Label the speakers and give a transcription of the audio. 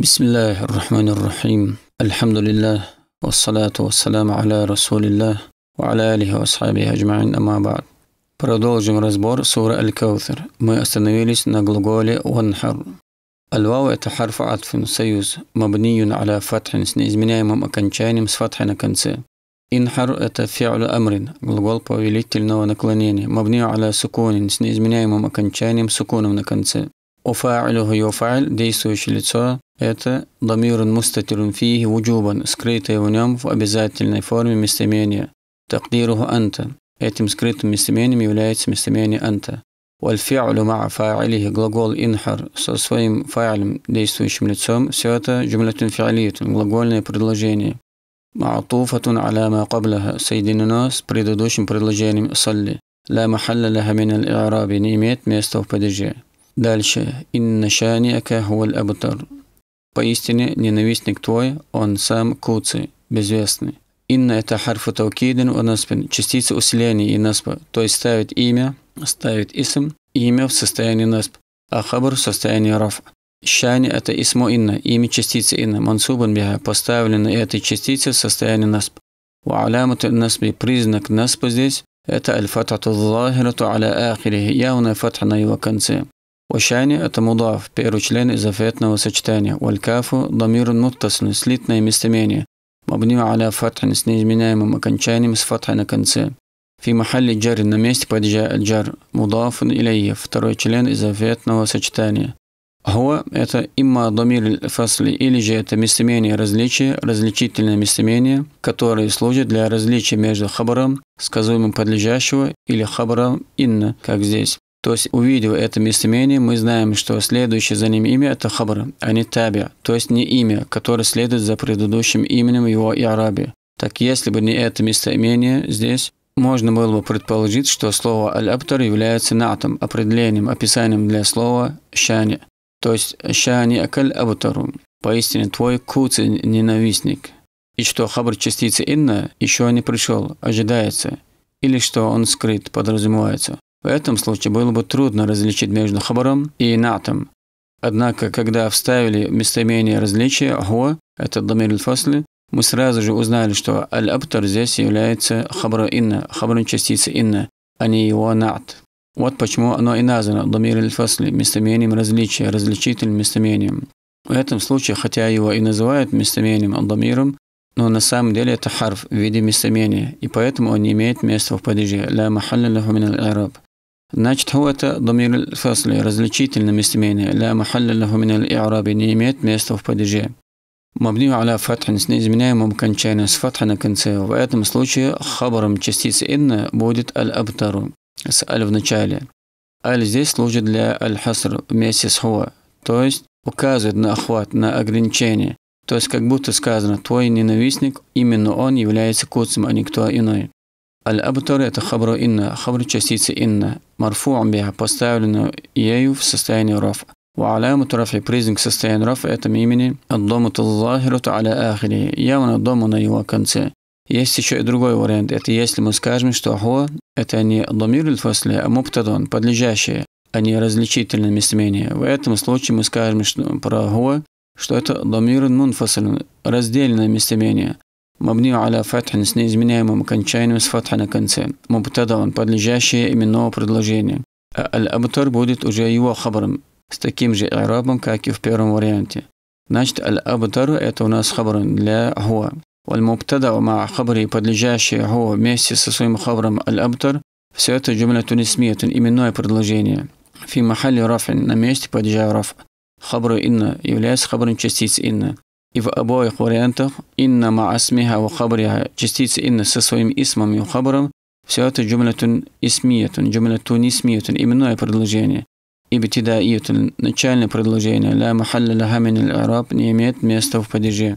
Speaker 1: بسم الله الرحمن الرحيم الحمد لله والصلاة والسلام على رسول الله وعلى آله وأصحابه أجمعين أما بعد Продолжим разбор суры Аль-Каутер. Мы остановились на глаголе «ванхар». Аль-вау – это харф атфин, союз, мабниюн аля фатхин, с неизменяемым окончанием с фатхи на конце. Инхар – это фи'лю амрин, глагол повелительного наклонения, мабнию аля сукунин, с неизменяемым окончанием сукуном на конце. وفاعله يفعل действующее лицо – это ضمير مستتر فيه وجوبا скрытое в нем в обязательной форме местоимение تقديره أنت этим скрытым местоимением является местоимение أنت والفعل مع فاعله глагол инхар со своим фаилем действующим лицом все это جملة فعلية глагольное предложение معطوفة على ما قبلها соединено с предыдущим предложением صلي لا محل لها من الإعراب не имеет места в падеже Дальше. «Инна шаниака хуаль абтар». Поистине ненавистник твой, он сам куци, безвестный. «Инна» – это харфу таукидин у частица усиления и наспа, то есть ставит имя, ставит исм, имя в состоянии насп, а хабр в состоянии раф. Шани – это исму инна, имя частицы инна, мансубан биха, поставлено этой частице в состоянии насп. وعلامة النصب признак наспа здесь это الفتحة الظاهرة على آخره явная فتح на его конце это مضاف первый член изофетного сочетания والكاف ضمير متصل слитное местоимение مبني على فتح с неизменяемым окончанием с فتحой на конце في محل الجر на месте падежа الجر مضاف إليه второй член изофетного сочетания هو – это имма домир фасли, или же это местоимение различия, различительное местоимение, которое служит для различия между хабаром, сказуемым подлежащего, или хабаром инна, как здесь. То есть, увидев это местоимение, мы знаем, что следующее за ним имя – это хабр, а не табя, то есть не имя, которое следует за предыдущим именем его и арабе. Так если бы не это местоимение здесь, можно было бы предположить, что слово «аль-абтар» является натом, определением, описанием для слова «шани». То есть «шани акаль абтару» – поистине твой куцый ненавистник. И что хабр частицы «инна» еще не пришел, ожидается, или что он скрыт, подразумевается. В этом случае было бы трудно различить между хабаром и натом. Однако, когда вставили местоимение различия «хуа» – это дамир фасли мы сразу же узнали, что аль-абтар здесь является хабра инна, хабром частицы инна, а не его нат. Вот почему оно и названо дамир аль-фасли местоимением различия, различительным местоимением. В этом случае, хотя его и называют местоимением дамиром, но на самом деле это харф в виде местоимения, и поэтому он не имеет места в падеже «ля махалля лаху мин араб Значит, هو это ضمير الفصل различительное местоимение لا محل له من الإعراب не имеет места в падеже. Мабнию аля фатхин с неизменяемым окончанием с фатха на конце. В этом случае хабаром частицы инна будет аль-абтару с аль в начале. Аль здесь служит для аль-хаср вместе с хуа, то есть указывает на охват, на ограничение. То есть как будто сказано, твой ненавистник, именно он является куцем, а не кто иной. Аль-Абтар – это хабру инна, хабру частицы инна, марфу биха, поставленную ею в состоянии рафа. وعلامة رفع بريزنج سستين رفع это имени الضمة الظاهرة على آخره явно дома на его конце. Есть еще и другой вариант. Это если мы скажем, что хуа – это не домир фасли, а муптадон, подлежащее, а не различительное местоимение. В этом случае мы скажем что, про хуа, что это домир мунфаслин, раздельное местоимение. мабнию аля фатхин с неизменяемым окончанием с фатхи на конце, мубтадаван, подлежащее именного предложения. А аль-абтар будет уже его хабаром, с таким же арабом, как и в первом варианте. Значит, аль-абтар – это у нас хабаром для хуа. والمبتدا مع خبره подлежащее هو вместе со своим хабром аль-абтар все это جملة اسمية именное предложение في محل رفع на месте падежа رفع خبر إن является خبرом частиц إن И в обоих вариантах «инна ма асмиха ва хабриха» частицы «инна» со своим исмом и хабаром все это джумлятун исмиятун, джумлятун исмиятун, именное предложение. И Ибтидаиятун, начальное предложение, ля махалля ля араб не имеет места в падеже.